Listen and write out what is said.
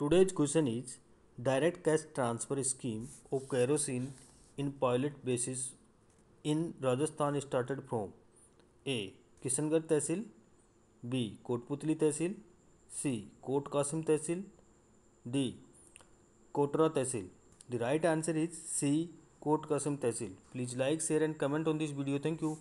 Today's question is direct cash transfer scheme of kerosene in pilot basis in Rajasthan started from A. Kishangarh tehsil B Kotputli tehsil C Kot Kasim tehsil D Kotra tehsil The right answer is C. Court Qasim Tehsil. Please like, share and comment on this video. Thank you.